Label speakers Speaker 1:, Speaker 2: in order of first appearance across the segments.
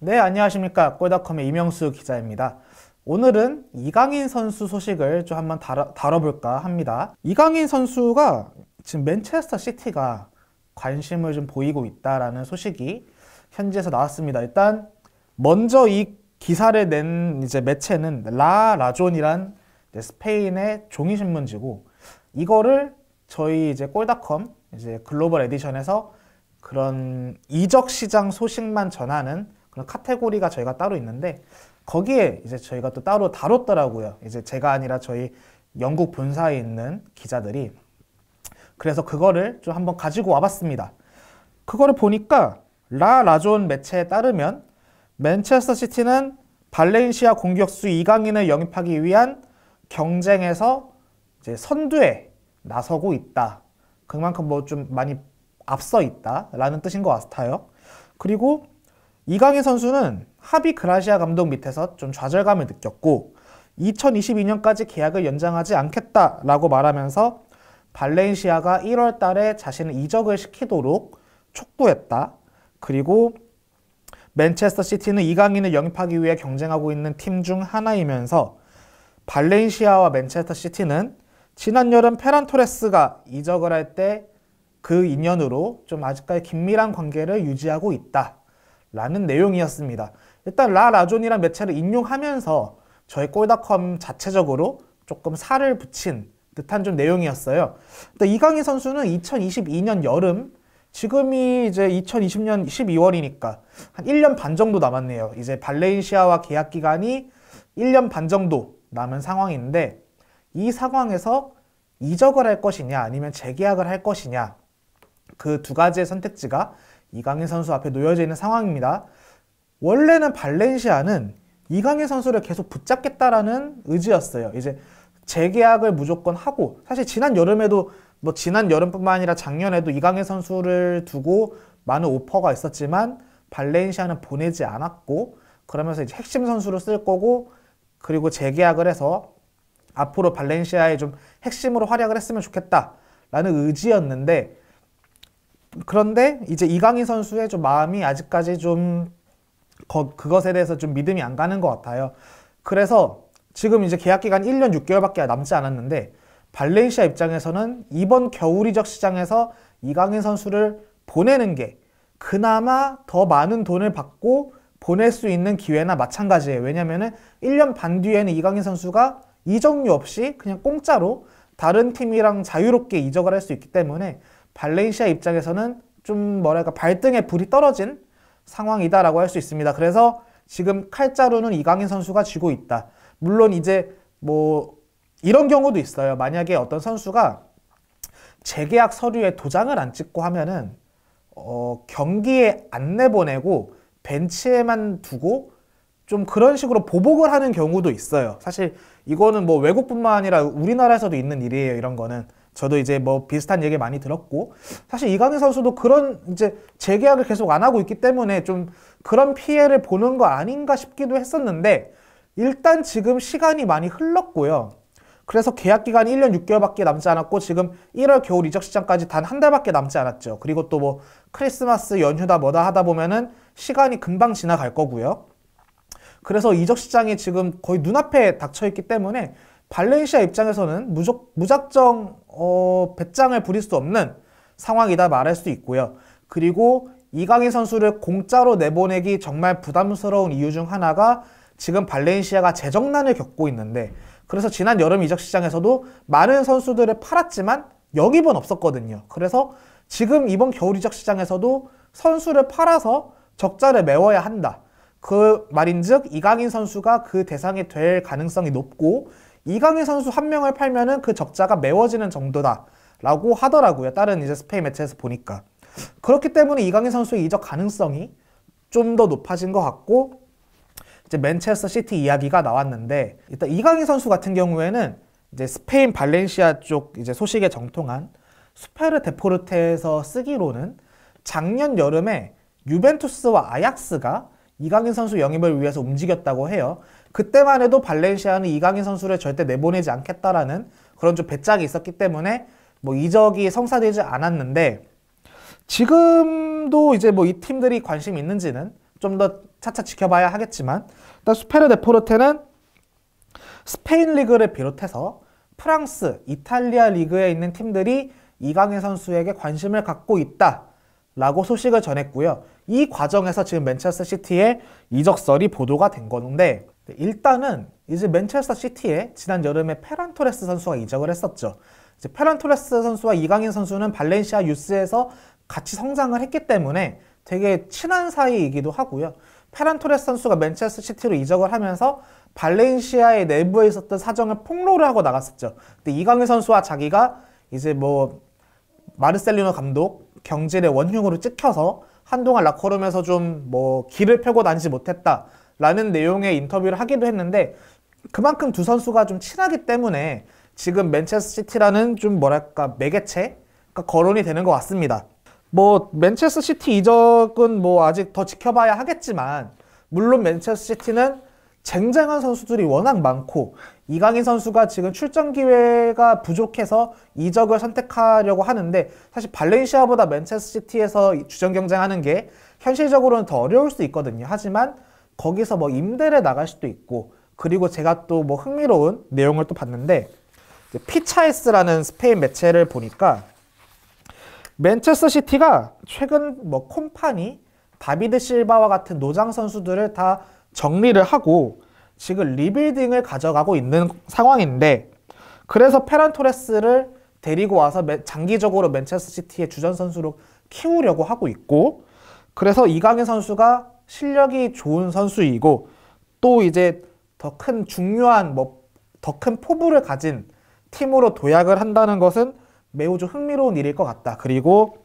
Speaker 1: 네, 안녕하십니까. 꼴닷컴의 이명수 기자입니다. 오늘은 이강인 선수 소식을 좀 한번 다뤄, 다뤄볼까 합니다. 이강인 선수가 지금 맨체스터 시티가 관심을 좀 보이고 있다라는 소식이 현지에서 나왔습니다. 일단 먼저 이 기사를 낸 이제 매체는 라 라존이란 스페인의 종이신문지고 이거를 저희 이제 꼴닷컴 이제 글로벌 에디션에서 그런 이적 시장 소식만 전하는 그런 카테고리가 저희가 따로 있는데 거기에 이제 저희가 또 따로 다뤘더라고요. 이제 제가 아니라 저희 영국 본사에 있는 기자들이 그래서 그거를 좀 한번 가지고 와봤습니다. 그거를 보니까 라 라존 매체에 따르면 맨체스터 시티는 발렌시아 공격수 이강인을 영입하기 위한 경쟁에서 이제 선두에 나서고 있다. 그만큼 뭐 좀 많이 앞서 있다라는 뜻인 것 같아요. 그리고 이강인 선수는 하비 그라시아 감독 밑에서 좀 좌절감을 느꼈고 2022년까지 계약을 연장하지 않겠다라고 말하면서 발렌시아가 1월 달에 자신을 이적을 시키도록 촉구했다. 그리고 맨체스터 시티는 이강인을 영입하기 위해 경쟁하고 있는 팀 중 하나이면서 발렌시아와 맨체스터 시티는 지난 여름 페란 토레스가 이적을 할 때 그 인연으로 좀 아직까지 긴밀한 관계를 유지하고 있다. 라는 내용이었습니다. 일단 라라존이란 매체를 인용하면서 저희 꼴닷컴 자체적으로 조금 살을 붙인 듯한 좀 내용이었어요. 근데 이강인 선수는 2022년 여름 지금이 이제 2020년 12월이니까 한 1년 반 정도 남았네요. 이제 발렌시아와 계약 기간이 1년 반 정도 남은 상황인데 이 상황에서 이적을 할 것이냐 아니면 재계약을 할 것이냐 그 두 가지의 선택지가 이강인 선수 앞에 놓여져 있는 상황입니다. 원래는 발렌시아는 이강인 선수를 계속 붙잡겠다라는 의지였어요. 이제 재계약을 무조건 하고 사실 지난 여름에도 뭐 지난 여름뿐만 아니라 작년에도 이강인 선수를 두고 많은 오퍼가 있었지만 발렌시아는 보내지 않았고 그러면서 이제 핵심 선수로 쓸 거고 그리고 재계약을 해서 앞으로 발렌시아의 좀 핵심으로 활약을 했으면 좋겠다라는 의지였는데 그런데 이제 이강인 선수의 좀 마음이 아직까지 좀 거, 그것에 대해서 좀 믿음이 안 가는 것 같아요. 그래서 지금 이제 계약 기간 1년 6개월밖에 남지 않았는데 발렌시아 입장에서는 이번 겨울 이적 시장에서 이강인 선수를 보내는 게 그나마 더 많은 돈을 받고 보낼 수 있는 기회나 마찬가지예요. 왜냐면은 1년 반 뒤에는 이강인 선수가 이적료 없이 그냥 공짜로 다른 팀이랑 자유롭게 이적을 할 수 있기 때문에 발렌시아 입장에서는 좀 뭐랄까 발등에 불이 떨어진 상황이다라고 할 수 있습니다. 그래서 지금 칼자루는 이강인 선수가 쥐고 있다. 물론 이제 뭐 이런 경우도 있어요. 만약에 어떤 선수가 재계약 서류에 도장을 안 찍고 하면은 어, 경기에 안 내보내고 벤치에만 두고 좀 그런 식으로 보복을 하는 경우도 있어요. 사실 이거는 뭐 외국뿐만 아니라 우리나라에서도 있는 일이에요. 이런 거는. 저도 이제 뭐 비슷한 얘기 많이 들었고 사실 이강인 선수도 그런 이제 재계약을 계속 안 하고 있기 때문에 좀 그런 피해를 보는 거 아닌가 싶기도 했었는데 일단 지금 시간이 많이 흘렀고요. 그래서 계약 기간이 1년 6개월밖에 남지 않았고 지금 1월 겨울 이적 시장까지 단 한 달밖에 남지 않았죠. 그리고 또 뭐 크리스마스 연휴다 뭐다 하다 보면은 시간이 금방 지나갈 거고요. 그래서 이적 시장이 지금 거의 눈앞에 닥쳐 있기 때문에 발렌시아 입장에서는 무적, 무작정 어, 배짱을 부릴 수 없는 상황이다 말할 수 있고요. 그리고 이강인 선수를 공짜로 내보내기 정말 부담스러운 이유 중 하나가 지금 발렌시아가 재정난을 겪고 있는데 그래서 지난 여름 이적 시장에서도 많은 선수들을 팔았지만 영입은 없었거든요. 그래서 지금 이번 겨울 이적 시장에서도 선수를 팔아서 적자를 메워야 한다. 그 말인즉 이강인 선수가 그 대상이 될 가능성이 높고 이강인 선수 한 명을 팔면은 그 적자가 메워지는 정도다라고 하더라고요. 다른 이제 스페인 매체에서 보니까. 그렇기 때문에 이강인 선수의 이적 가능성이 좀 더 높아진 것 같고 이제 맨체스터 시티 이야기가 나왔는데 일단 이강인 선수 같은 경우에는 이제 스페인 발렌시아 쪽 이제 소식에 정통한 수페르 데포르테에서 쓰기로는 작년 여름에 유벤투스와 아약스가 이강인 선수 영입을 위해서 움직였다고 해요. 그때만 해도 발렌시아는 이강인 선수를 절대 내보내지 않겠다라는 그런 좀 배짱이 있었기 때문에 뭐 이적이 성사되지 않았는데 지금도 이제 뭐 이 팀들이 관심 있는지는 좀 더 차차 지켜봐야 하겠지만 일단 수페르 데포르테는 스페인 리그를 비롯해서 프랑스, 이탈리아 리그에 있는 팀들이 이강인 선수에게 관심을 갖고 있다라고 소식을 전했고요. 이 과정에서 지금 맨체스터 시티의 이적설이 보도가 된 건데 네, 일단은 이제 맨체스터 시티에 지난 여름에 페란토레스 선수가 이적을 했었죠. 이제 페란토레스 선수와 이강인 선수는 발렌시아 유스에서 같이 성장을 했기 때문에 되게 친한 사이이기도 하고요. 페란토레스 선수가 맨체스터 시티로 이적을 하면서 발렌시아의 내부에 있었던 사정을 폭로를 하고 나갔었죠. 근데 이강인 선수와 자기가 이제 뭐 마르셀리노 감독 경질의 원흉으로 찍혀서 한동안 라커룸에서 좀 뭐 길을 펴고 다니지 못했다. 라는 내용의 인터뷰를 하기도 했는데 그만큼 두 선수가 좀 친하기 때문에 지금 맨체스터 시티라는 좀 뭐랄까 매개체가 그러니까 거론이 되는 것 같습니다. 뭐 맨체스터 시티 이적은 뭐 아직 더 지켜봐야 하겠지만 물론 맨체스터 시티는 쟁쟁한 선수들이 워낙 많고 이강인 선수가 지금 출전 기회가 부족해서 이적을 선택하려고 하는데 사실 발렌시아보다 맨체스터 시티에서 주전 경쟁하는 게 현실적으로는 더 어려울 수 있거든요. 하지만 거기서 뭐 임대를 나갈 수도 있고 그리고 제가 또 뭐 흥미로운 내용을 또 봤는데 피차에스라는 스페인 매체를 보니까 맨체스터 시티가 최근 뭐 콤파니, 다비드 실바와 같은 노장 선수들을 다 정리를 하고 지금 리빌딩을 가져가고 있는 상황인데 그래서 페란 토레스를 데리고 와서 장기적으로 맨체스터 시티의 주전 선수로 키우려고 하고 있고 그래서 이강인 선수가 실력이 좋은 선수이고 또 이제 더 큰 중요한 뭐 더 큰 포부를 가진 팀으로 도약을 한다는 것은 매우 좀 흥미로운 일일 것 같다. 그리고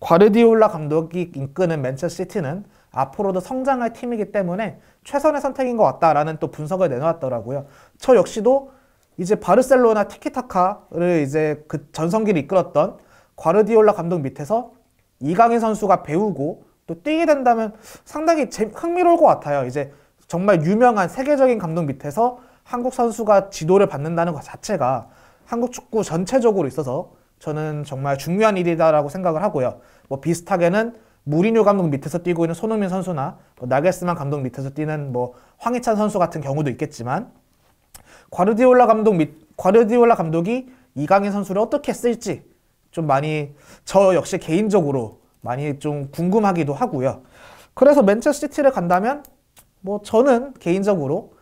Speaker 1: 과르디올라 감독이 이끄는 맨체스티는 앞으로도 성장할 팀이기 때문에 최선의 선택인 것 같다라는 또 분석을 내놓았더라고요. 저 역시도 이제 바르셀로나 티키타카를 이제 그 전성기를 이끌었던 과르디올라 감독 밑에서 이강인 선수가 배우고 또 뛰게 된다면 상당히 흥미로울 것 같아요. 이제 정말 유명한 세계적인 감독 밑에서 한국 선수가 지도를 받는다는 것 자체가 한국 축구 전체적으로 있어서 저는 정말 중요한 일이다라고 생각을 하고요. 뭐 비슷하게는 무리뉴 감독 밑에서 뛰고 있는 손흥민 선수나 뭐 나겔스만 감독 밑에서 뛰는 뭐 황희찬 선수 같은 경우도 있겠지만 과르디올라 감독 밑 과르디올라 감독이 이강인 선수를 어떻게 쓸지 좀 많이 저 역시 개인적으로 많이 좀 궁금하기도 하고요. 그래서 맨체스티를 티 간다면 뭐 저는 개인적으로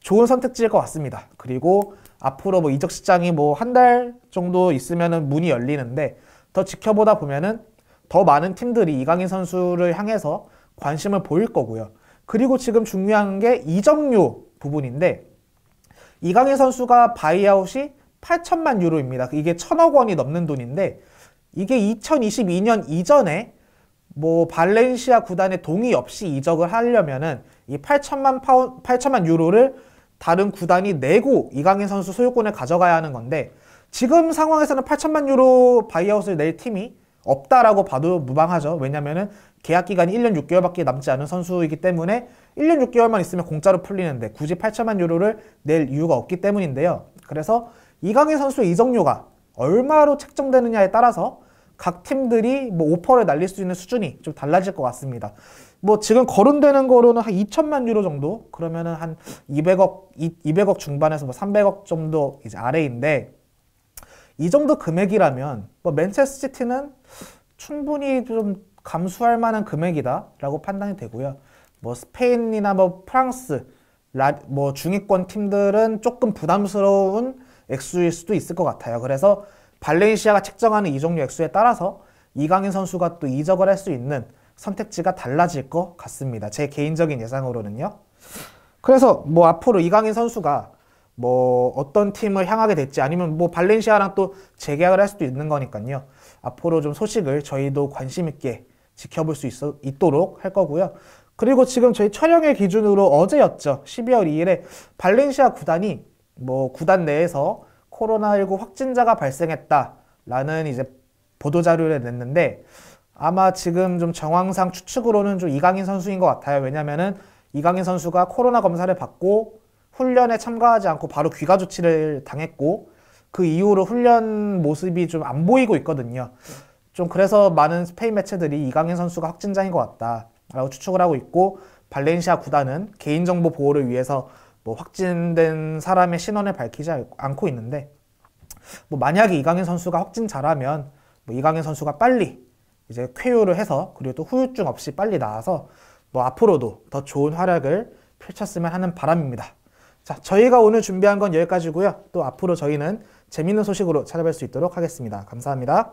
Speaker 1: 좋은 선택지일 것 같습니다. 그리고 앞으로 뭐 이적 시장이 뭐 한 달 정도 있으면은 문이 열리는데 더 지켜보다 보면은 더 많은 팀들이 이강인 선수를 향해서 관심을 보일 거고요. 그리고 지금 중요한 게 이적료 부분인데 이강인 선수가 바이아웃이 8천만 유로입니다. 이게 1 천억 원이 넘는 돈인데 이게 2022년 이전에 뭐 발렌시아 구단의 동의 없이 이적을 하려면은 이 8천만 파운 8천만 유로를 다른 구단이 내고 이강인 선수 소유권을 가져가야 하는 건데 지금 상황에서는 8천만 유로 바이아웃을 낼 팀이 없다라고 봐도 무방하죠. 왜냐면은 계약 기간이 1년 6개월밖에 남지 않은 선수이기 때문에 1년 6개월만 있으면 공짜로 풀리는데 굳이 8천만 유로를 낼 이유가 없기 때문인데요. 그래서 이강인 선수의 이적료가 얼마로 책정되느냐에 따라서 각 팀들이 뭐 오퍼를 날릴 수 있는 수준이 좀 달라질 것 같습니다. 뭐 지금 거론되는 거로는 한 2천만 유로 정도? 그러면은 한 200억, 200억 중반에서 뭐 300억 정도 이제 아래인데 이 정도 금액이라면 뭐 맨체스터 시티는 충분히 좀 감수할 만한 금액이다라고 판단이 되고요. 뭐 스페인이나 뭐 프랑스, 라, 뭐 중위권 팀들은 조금 부담스러운 액수일 수도 있을 것 같아요. 그래서 발렌시아가 책정하는 이 종류 액수에 따라서 이강인 선수가 또 이적을 할 수 있는 선택지가 달라질 것 같습니다. 제 개인적인 예상으로는요. 그래서 뭐 앞으로 이강인 선수가 뭐 어떤 팀을 향하게 될지 아니면 뭐 발렌시아랑 또 재계약을 할 수도 있는 거니까요. 앞으로 좀 소식을 저희도 관심 있게 지켜볼 수 있어, 있도록 할 거고요. 그리고 지금 저희 촬영의 기준으로 어제였죠. 12월 2일에 발렌시아 구단이 뭐 구단 내에서 코로나19 확진자가 발생했다라는 이제 보도 자료를 냈는데 아마 지금 좀 정황상 추측으로는 좀 이강인 선수인 것 같아요. 왜냐면은 이강인 선수가 코로나 검사를 받고 훈련에 참가하지 않고 바로 귀가 조치를 당했고 그 이후로 훈련 모습이 좀 안 보이고 있거든요. 좀 그래서 많은 스페인 매체들이 이강인 선수가 확진자인 것 같다라고 추측을 하고 있고 발렌시아 구단은 개인정보 보호를 위해서 뭐 확진된 사람의 신원을 밝히지 않고 있는데 뭐 만약에 이강인 선수가 확진잘하면뭐 이강인 선수가 빨리 이제 쾌유를 해서 그리고 또 후유증 없이 빨리 나와서 뭐 앞으로도 더 좋은 활약을 펼쳤으면 하는 바람입니다. 자, 저희가 오늘 준비한 건 여기까지고요. 또 앞으로 저희는 재밌는 소식으로 찾아뵐 수 있도록 하겠습니다. 감사합니다.